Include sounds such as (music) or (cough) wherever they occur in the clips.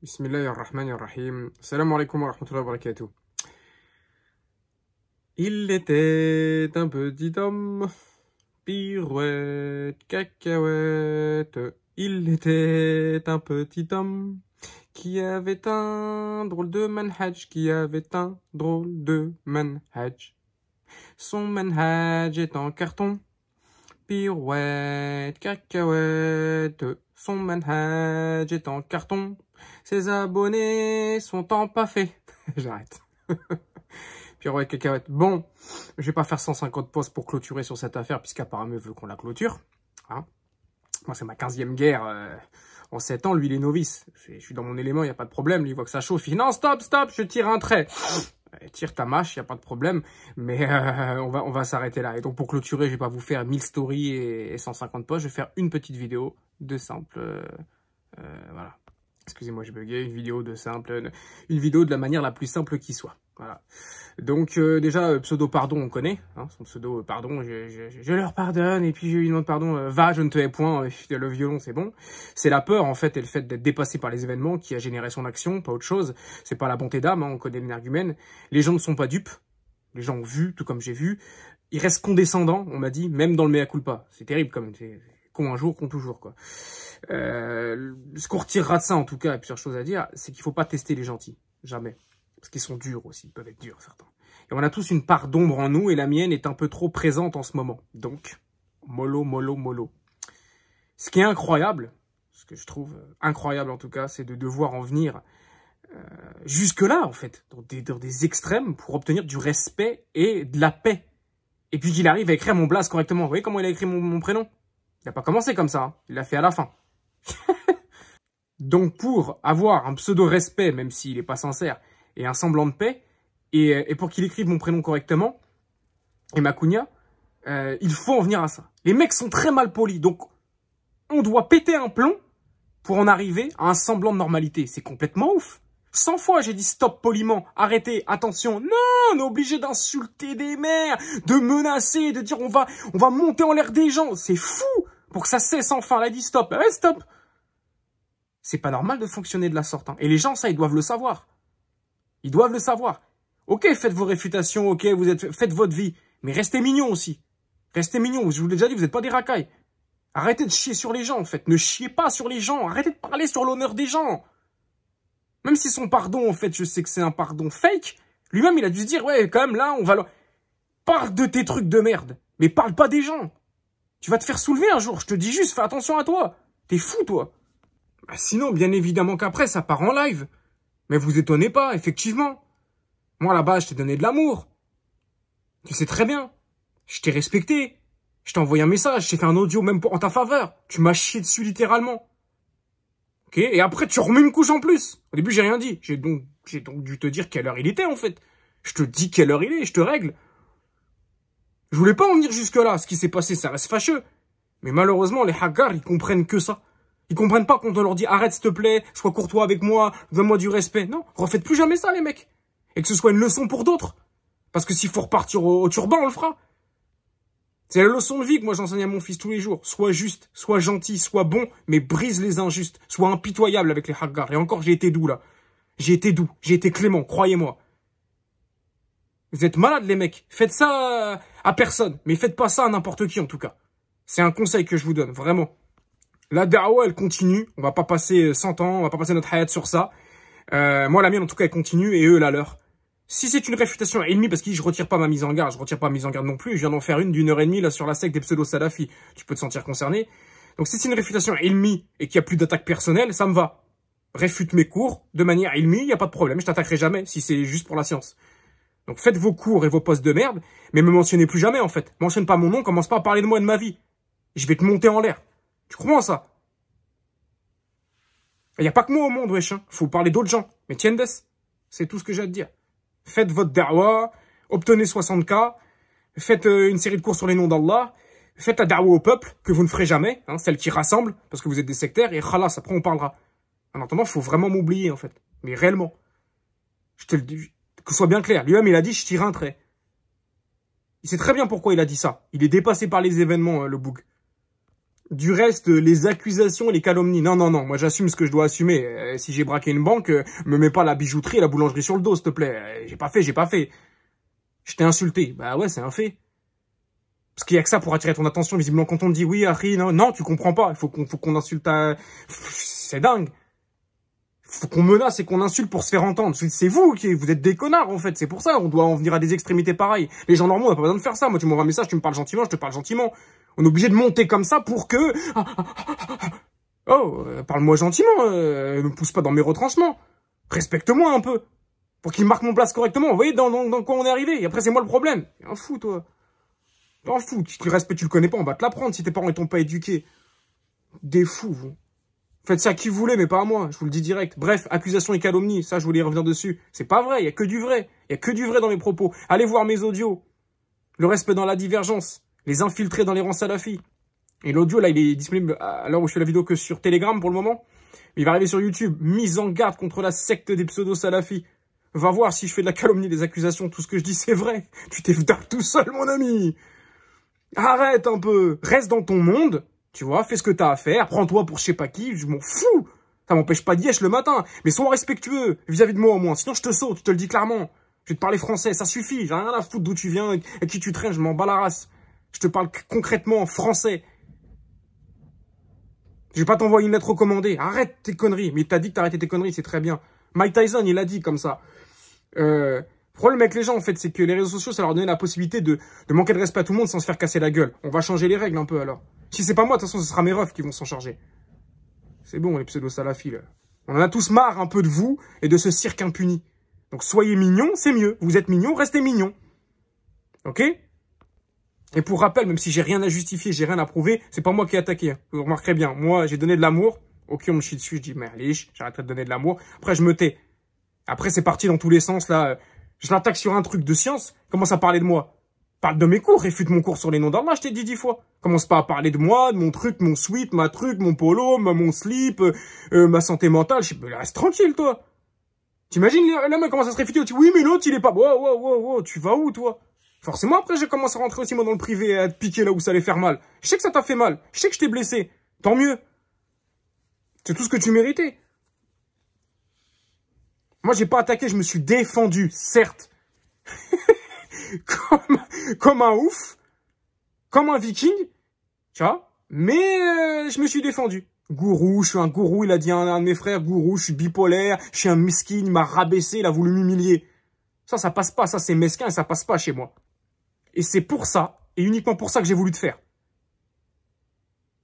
Bismillah ar-Rahman ar-Rahim. Salam alaikum wa rahmatullahi wa barakatuh. Il était un petit homme, pirouette, cacahuète. Il était un petit homme qui avait un drôle de manhaj, qui avait un drôle de manhaj. Son manhaj est en carton, pirouette, cacahuète. Son manhaj est en carton. Ses abonnés sont en fait. (laughs) J'arrête. quelqu'un va cacahuète. Bon, je vais pas faire 150 posts pour clôturer sur cette affaire, puisqu'apparemment il veut qu'on la clôture. Hein. Moi, c'est ma 15e guerre euh, en 7 ans. Lui, il est novice. Je suis dans mon élément, il n'y a pas de problème. Lui, il voit que ça chauffe. Il dit, non, stop, stop, je tire un trait. Euh, tire ta mâche, il n'y a pas de problème, mais euh, on va, on va s'arrêter là. Et donc pour clôturer, je vais pas vous faire 1000 stories et, 150 posts, je vais faire une petite vidéo de simple. voilà excusez-moi, j'ai bugué, une vidéo de simple, une vidéo de la manière la plus simple qui soit. Voilà. Donc euh, déjà, euh, pseudo pardon, on connaît. Hein, son pseudo euh, pardon, je, leur pardonne. Et puis je lui demande pardon, va, je ne te hais point, (laughs) le violon, c'est bon. C'est la peur, en fait, et le fait d'être dépassé par les événements qui a généré son action, pas autre chose. C'est pas la bonté d'âme, hein, on connaît l'énergumène. Les gens ne sont pas dupes. Les gens ont vu, tout comme j'ai vu. Ils restent condescendants, on m'a dit, même dans le mea culpa. C'est terrible, comme un jour, qu'on toujours. Quoi. Euh, ce qu'on retirera de ça, en tout cas, et plusieurs choses à dire, c'est qu'il faut pas tester les gentils. Jamais. Parce qu'ils sont durs aussi, ils peuvent être durs, certains. Et on a tous une part d'ombre en nous, et la mienne est un peu trop présente en ce moment. Donc, mollo, mollo, mollo. Ce qui est incroyable, ce que je trouve euh, incroyable en tout cas, c'est de devoir en venir euh, jusque-là, en fait, dans des, des extrêmes, pour obtenir du respect et de la paix. Et puis qu'il arrive à écrire mon blase correctement. Vous voyez comment il a écrit mon prénom il n'a pas commencé comme ça, hein. il l'a fait à la fin. (laughs) Donc pour avoir un pseudo-respect, même s'il n'est pas sincère, et un semblant de paix, et, pour qu'il écrive mon prénom correctement, et ma euh, il faut en venir à ça. Les mecs sont très mal polis, donc on doit péter un plomb pour en arriver à un semblant de normalité. C'est complètement ouf. 100 fois j'ai dit stop poliment, arrêtez, attention. Non, on est obligé d'insulter des mères, de menacer, de dire on va, on va monter en l'air des gens. C'est fou pour que ça cesse enfin. Elle a dit stop. Eh, stop C'est pas normal de fonctionner de la sorte. Hein. Et les gens, ça, ils doivent le savoir. Ils doivent le savoir. Ok, faites vos réfutations, ok, vous êtes, faites votre vie. Mais restez mignons aussi. Restez mignons. Je vous l'ai déjà dit, vous n'êtes pas des racailles. Arrêtez de chier sur les gens, en fait. Ne chiez pas sur les gens. Arrêtez de parler sur l'honneur des gens. Même si son pardon, en fait, je sais que c'est un pardon fake, lui-même, il a dû se dire, ouais, quand même, là, on va... Parle de tes trucs de merde, mais parle pas des gens. Tu vas te faire soulever un jour, je te dis juste, fais attention à toi. T'es fou, toi. Bah sinon, bien évidemment qu'après, ça part en live. Mais vous étonnez pas, effectivement. Moi, là-bas, je t'ai donné de l'amour. Tu sais très bien. Je t'ai respecté. Je t'ai envoyé un message, j'ai fait un audio même en ta faveur. Tu m'as chié dessus littéralement. Ok Et après, tu remets une couche en plus. Au début, j'ai rien dit. J'ai donc, j'ai donc dû te dire quelle heure il était, en fait. Je te dis quelle heure il est, je te règle. Je voulais pas en venir jusque-là. Ce qui s'est passé, ça reste fâcheux. Mais malheureusement, les haggars, ils comprennent que ça. Ils comprennent pas quand on leur dit arrête s'il te plaît, sois courtois avec moi, donne-moi du respect. Non, refaites plus jamais ça les mecs. Et que ce soit une leçon pour d'autres. Parce que s'il faut repartir au, turban, on le fera. C'est la leçon de vie que moi j'enseigne à mon fils tous les jours. Sois juste, sois gentil, sois bon, mais brise les injustes. Sois impitoyable avec les haggars. Et encore, j'ai été doux là. J'ai été doux, j'ai été clément, croyez-moi. Vous êtes malade les mecs. Faites ça euh, à personne. Mais faites pas ça à n'importe qui, en tout cas. C'est un conseil que je vous donne, vraiment. La da'wa, elle continue. On va pas passer 100 euh, ans, on va pas passer notre hayat sur ça. Euh, moi, la mienne, en tout cas, elle continue, et eux, la leur. Si c'est une réfutation ennemie, parce que je retire pas ma mise en garde, je retire pas ma mise en garde non plus, je viens d'en faire une d'une heure et demie, là, sur la secte des pseudo-salafis. Tu peux te sentir concerné. Donc, si c'est une réfutation ennemie et qu'il n'y a plus d'attaque personnelle, ça me va. Réfute mes cours de manière ennemie, il n'y a pas de problème, je t'attaquerai jamais si c'est juste pour la science. Donc faites vos cours et vos postes de merde, mais me mentionnez plus jamais en fait. Mentionne pas mon nom, commence pas à parler de moi et de ma vie. Je vais te monter en l'air. Tu crois en ça Il n'y a pas que moi au monde, wesh. Hein. Faut parler d'autres gens. Mais tiens, c'est tout ce que j'ai à te dire. Faites votre da'wah, obtenez 60K, faites euh, une série de cours sur les noms d'Allah, faites la da'wah au peuple, que vous ne ferez jamais, hein, celle qui rassemble, parce que vous êtes des sectaires, et khalas, après on parlera. En attendant, faut vraiment m'oublier en fait. Mais réellement. Je te le dis que ce soit bien clair. Lui-même, il a dit, je tire un trait. Il sait très bien pourquoi il a dit ça. Il est dépassé par les événements, euh, le bouc. Du reste, euh, les accusations et les calomnies. Non, non, non. Moi, j'assume ce que je dois assumer. Euh, si j'ai braqué une banque, me mets pas la bijouterie et la boulangerie sur le dos, s'il te plaît. j'ai pas fait, j'ai pas fait. Je t'ai insulté. Bah ouais, c'est un fait. Parce qu'il n'y a que ça pour attirer ton attention, visiblement, quand on te dit oui, Harry, non, non, tu comprends pas. Il faut qu'on, faut qu'on insulte à... C'est dingue faut qu'on menace et qu'on insulte pour se faire entendre. C'est vous qui vous êtes des connards en fait, c'est pour ça on doit en venir à des extrémités pareilles. Les gens normaux, on n'a pas besoin de faire ça. Moi, tu m'envoies un message, tu me parles gentiment, je te parle gentiment. On est obligé de monter comme ça pour que (laughs) Oh, euh, parle-moi gentiment, ne euh, me pousse pas dans mes retranchements. Respecte-moi un peu pour qu'il marque mon place correctement. Vous voyez dans, dans, quoi on est arrivé Et après, c'est moi le problème. un fou, toi. un fou. Si tu respectes, tu le connais pas, on va te l'apprendre si tes parents ne t'ont pas éduqué. Des fous, Faites ça qui vous voulez, mais pas à moi, je vous le dis direct. Bref, accusation et calomnie, ça je voulais y revenir dessus. C'est pas vrai, il y a que du vrai. Il y a que du vrai dans mes propos. Allez voir mes audios. Le respect dans la divergence. Les infiltrés dans les rangs salafis. Et l'audio, là, il est disponible à l'heure où je fais la vidéo que sur Telegram pour le moment. Mais il va arriver sur YouTube. Mise en garde contre la secte des pseudo-salafis. Va voir si je fais de la calomnie, des accusations. Tout ce que je dis, c'est vrai. Tu t'es tout seul, mon ami. Arrête un peu. Reste dans ton monde. Tu vois, fais ce que t'as à faire, prends-toi pour je sais pas qui, je m'en fous. Ça m'empêche pas d'y être le matin, mais sois respectueux vis-à-vis de moi au moins, sinon je te saute, Tu te le dis clairement. Je vais te parler français, ça suffit, j'ai rien à foutre d'où tu viens, à qui tu traînes, je m'en bats la race. Je te parle concrètement en français. Je vais pas t'envoyer une lettre recommandée. Arrête tes conneries. Mais t'as dit que t'arrêtais tes conneries, c'est très bien. Mike Tyson, il a dit comme ça. Euh, le problème avec les gens, en fait, c'est que les réseaux sociaux, ça leur donnait la possibilité de, de manquer de respect à tout le monde sans se faire casser la gueule. On va changer les règles un peu alors. Si c'est pas moi, de toute façon, ce sera mes refs qui vont s'en charger. C'est bon, les pseudo-salafis, On en a tous marre un peu de vous et de ce cirque impuni. Donc soyez mignons, c'est mieux. Vous êtes mignons, restez mignons. Ok Et pour rappel, même si j'ai rien à justifier, j'ai rien à prouver, c'est pas moi qui ai attaqué. Hein. Vous remarquerez bien, moi, j'ai donné de l'amour. Ok, on me chie dessus, je dis, merde, j'arrêterai de donner de l'amour. Après, je me tais. Après, c'est parti dans tous les sens, là. Je l'attaque sur un truc de science, commence à parler de moi. Parle de mes cours, réfute mon cours sur les noms d'Allah, hein, je t'ai dit dix fois. Commence pas à parler de moi, de mon truc, mon sweat, ma truc, mon polo, ma, mon slip, euh, euh, ma santé mentale. Je reste tranquille, toi. T'imagines, là, commence comment ça se réfuter Oui, mais l'autre, il est pas... Wow, wow, wow, wow, tu vas où, toi Forcément, après, j'ai commencé à rentrer aussi, moi, dans le privé, et à te piquer là où ça allait faire mal. Je sais que ça t'a fait mal. Je sais que je t'ai blessé. Tant mieux. C'est tout ce que tu méritais. Moi, j'ai pas attaqué, je me suis défendu, certes. (laughs) comme, un ouf, comme un viking, tu vois. Mais euh, je me suis défendu. Gourou, je suis un gourou, il a dit à un, de mes frères, gourou, je suis bipolaire, je suis un mesquin, il m'a rabaissé, il a voulu m'humilier. Ça, ça passe pas, ça c'est mesquin et ça passe pas chez moi. Et c'est pour ça, et uniquement pour ça que j'ai voulu te faire.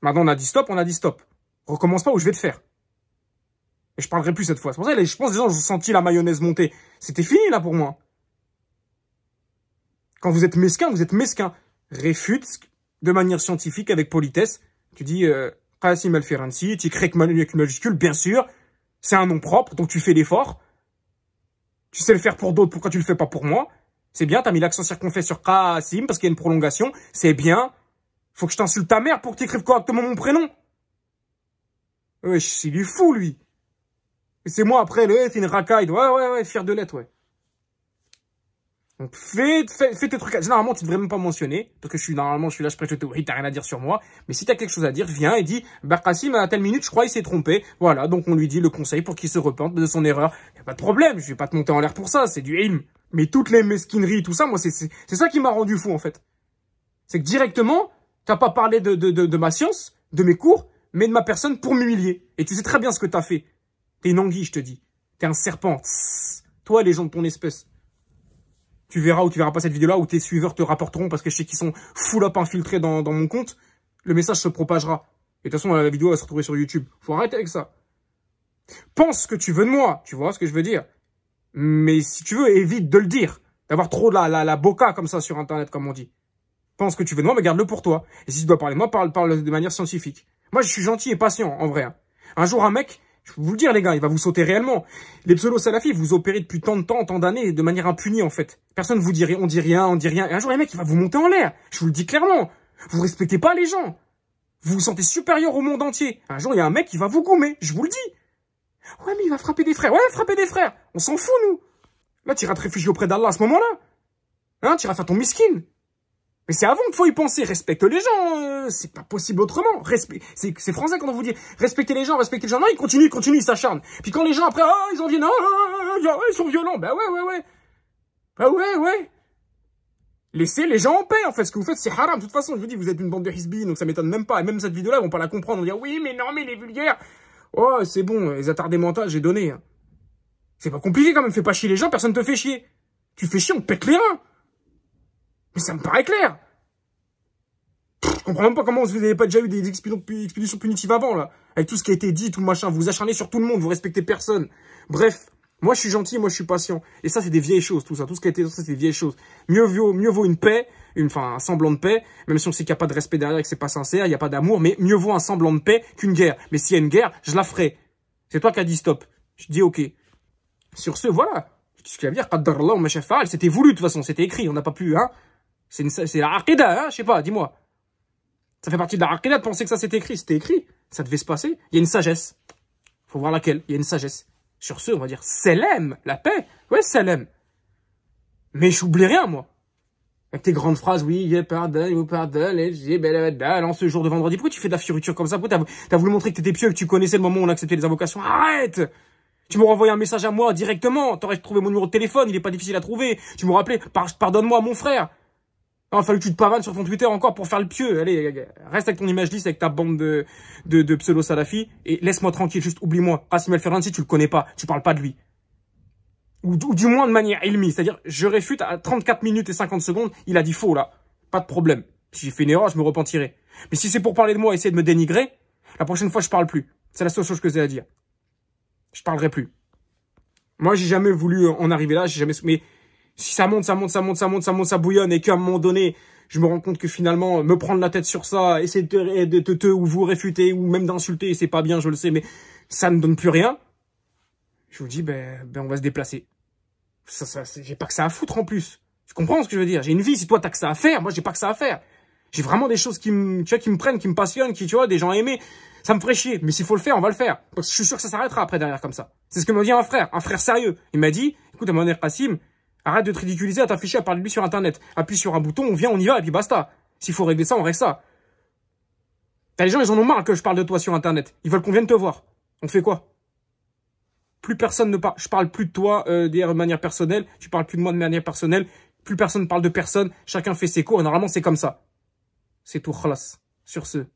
Maintenant, on a dit stop, on a dit stop. Recommence pas où je vais te faire. Et je parlerai plus cette fois. C'est pour ça, je pense, les gens, ont senti la mayonnaise monter. C'était fini, là, pour moi. Quand vous êtes mesquin, vous êtes mesquin. Réfute de manière scientifique, avec politesse. Tu dis euh, Qasim al-Firansi, tu écris avec une majuscule, bien sûr. C'est un nom propre, donc tu fais l'effort. Tu sais le faire pour d'autres, pourquoi tu le fais pas pour moi C'est bien, t'as mis l'accent circonfait sur Qasim parce qu'il y a une prolongation. C'est bien. Faut que je t'insulte ta mère pour que tu écrives correctement mon prénom. Wesh, il est fou, lui. Et c'est moi après, le, es une racaille. Ouais, ouais, ouais, fier de l'être, ouais. Donc fais, tes trucs. Généralement, tu devrais même pas mentionner, parce que je suis normalement, je suis là, je prêche le théorie, t'as rien à dire sur moi. Mais si t'as quelque chose à dire, viens et dis, bah à telle minute, je crois, il s'est trompé. Voilà, donc on lui dit le conseil pour qu'il se repente de son erreur. Y a pas de problème, je vais pas te monter en l'air pour ça, c'est du ilm. Mais toutes les mesquineries, tout ça, moi, c'est ça qui m'a rendu fou, en fait. C'est que directement, tu t'as pas parlé de, de, de, ma science, de mes cours, mais de ma personne pour m'humilier. Et tu sais très bien ce que tu as fait. T'es une anguille, je te dis. T'es un serpent. toi, les gens de ton espèce tu verras ou tu verras pas cette vidéo-là, où tes suiveurs te rapporteront parce que je sais qu'ils sont full up infiltrés dans, mon compte, le message se propagera. Et de toute façon, la vidéo va se retrouver sur YouTube. Faut arrêter avec ça. Pense que tu veux de moi, tu vois ce que je veux dire. Mais si tu veux, évite de le dire. D'avoir trop de la, la, boca comme ça sur Internet, comme on dit. Pense que tu veux de moi, mais garde-le pour toi. Et si tu dois parler de moi, parle, parle de manière scientifique. Moi, je suis gentil et patient, en vrai. Hein. Un jour, un mec, je vous le dire, les gars, il va vous sauter réellement. Les pseudo-salafis, vous opérez depuis tant de temps, tant d'années, de manière impunie, en fait. Personne vous dirait, on dit rien, on dit rien. Et un jour, un mec qui va vous monter en l'air. Je vous le dis clairement. Vous respectez pas les gens. Vous vous sentez supérieur au monde entier. Un jour, il y a un mec qui va vous gommer. Je vous le dis. Ouais, mais il va frapper des frères. Ouais, frapper des frères. On s'en fout, nous. Là, tu iras te réfugier auprès d'Allah à ce moment-là. Hein, tu iras faire ton miskin. Mais c'est avant qu'il faut y penser. Respecte les gens. Euh, c'est pas possible autrement. C'est français quand on vous dit respectez les gens, respectez les gens. Non, ils continuent, ils continuent, ils s'acharnent. Puis quand les gens après, ah, ils en viennent, ah, ah, ah, ah, ils sont violents. Bah ouais, ouais, ouais. Bah ouais, ouais. Laissez les gens en paix, en fait. Ce que vous faites, c'est haram. De toute façon, je vous dis, vous êtes une bande de hisbi, donc ça m'étonne même pas. Et même cette vidéo-là, ils vont pas la comprendre. On dit oui, mais non, mais les vulgaires, Oh, c'est bon, les attardés mentales, j'ai donné. Hein. C'est pas compliqué quand même. Fais pas chier les gens, personne te fait chier. Tu fais chier, on pète les reins. Mais ça me paraît clair. je comprends même pas comment vous n'avez pas déjà eu des expéditions punitives avant, là. Avec tout ce qui a été dit, tout le machin. Vous, vous acharnez sur tout le monde, vous respectez personne. Bref, moi, je suis gentil, moi, je suis patient. Et ça, c'est des vieilles choses, tout ça. Tout ce qui a été dit, ça, c'est des vieilles choses. Mieux vaut, mieux vaut une paix, une, enfin, un semblant de paix, même si on sait qu'il n'y a pas de respect derrière et que c'est pas sincère, il n'y a pas d'amour, mais mieux vaut un semblant de paix qu'une guerre. Mais s'il y a une guerre, je la ferai. C'est toi qui as dit stop. Je dis ok. Sur ce, voilà. ce qu'il y a à dire C'était voulu, de toute façon, c'était écrit, on n'a pas pu, hein. C'est la aqidah, hein je sais pas, dis-moi. Ça fait partie de la aqidah de penser que ça c'était écrit. C'était écrit, ça devait se passer. Il y a une sagesse. faut voir laquelle. Il y a une sagesse. Sur ce, on va dire Selem, la paix. Ouais, Selem. Mais j'oublie rien, moi. Avec tes grandes phrases, oui, je pardonne, vous pardonne, et j'ai en ce jour de vendredi. Pourquoi tu fais de la fioriture comme ça Pourquoi t'as voulu montrer que tu étais pieux, et que tu connaissais le moment où on acceptait les invocations Arrête tu m'aurais envoyé un message à moi directement. T'aurais trouvé mon numéro de téléphone. Il est pas difficile à trouver. Tu me rappelais, pardonne-moi, mon frère. Non, ah, fallu que tu te pavanes sur ton Twitter encore pour faire le pieu. Allez, reste avec ton image lisse, avec ta bande de, de, pseudo-salafis. Et laisse-moi tranquille, juste oublie-moi. Rassim ah, El Ferranti, tu le connais pas. Tu parles pas de lui. Ou, du moins de manière ilmi. C'est-à-dire, je réfute à 34 minutes et 50 secondes. Il a dit faux, là. Pas de problème. Si j'ai fait une erreur, je me repentirai. Mais si c'est pour parler de moi, essayer de me dénigrer, la prochaine fois, je parle plus. C'est la seule chose que j'ai à dire. Je parlerai plus. Moi, j'ai jamais voulu en arriver là. J'ai jamais... Mais si ça monte, ça monte, ça monte, ça monte, ça monte, ça bouillonne, et qu'à un moment donné, je me rends compte que finalement, euh, me prendre la tête sur ça, essayer de te, te, ou vous réfuter, ou même d'insulter, c'est pas bien, je le sais, mais ça ne donne plus rien, je vous dis, ben, ben on va se déplacer. Ça, ça, j'ai pas que ça à foutre en plus. Tu comprends ce que je veux dire J'ai une vie, si toi t'as que ça à faire, moi j'ai pas que ça à faire. J'ai vraiment des choses qui me, tu vois, qui me prennent, qui me passionnent, qui, tu vois, des gens aimés. Ça me ferait chier. Mais s'il faut le faire, on va le faire. Parce que je suis sûr que ça s'arrêtera après derrière comme ça. C'est ce que m'a dit un frère, un frère sérieux. Il m'a dit, écoute, mon air Kassim, Arrête de te ridiculiser à t'afficher, à parler de lui sur Internet. Appuie sur un bouton, on vient, on y va, et puis basta. S'il faut régler ça, on règle ça. T'as les gens, ils en ont marre que je parle de toi sur Internet. Ils veulent qu'on vienne te voir. On fait quoi Plus personne ne parle. Je parle plus de toi euh, de manière personnelle. Tu parles plus de moi de manière personnelle. Plus personne ne parle de personne. Chacun fait ses cours. Et normalement, c'est comme ça. C'est tout, khlas. Sur ce.